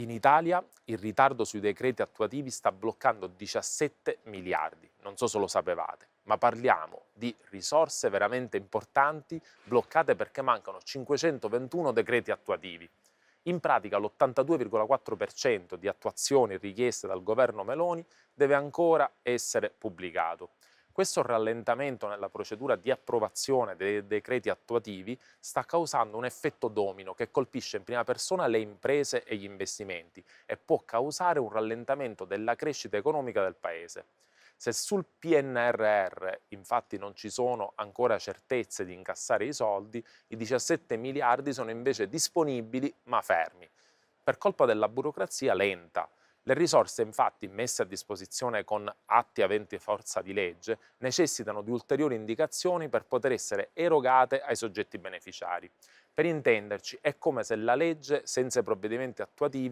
In Italia il ritardo sui decreti attuativi sta bloccando 17 miliardi, non so se lo sapevate, ma parliamo di risorse veramente importanti bloccate perché mancano 521 decreti attuativi. In pratica l'82,4% di attuazioni richieste dal governo Meloni deve ancora essere pubblicato questo rallentamento nella procedura di approvazione dei decreti attuativi sta causando un effetto domino che colpisce in prima persona le imprese e gli investimenti e può causare un rallentamento della crescita economica del Paese. Se sul PNRR infatti non ci sono ancora certezze di incassare i soldi, i 17 miliardi sono invece disponibili ma fermi, per colpa della burocrazia lenta le risorse infatti messe a disposizione con atti aventi forza di legge necessitano di ulteriori indicazioni per poter essere erogate ai soggetti beneficiari. Per intenderci, è come se la legge, senza i provvedimenti attuativi,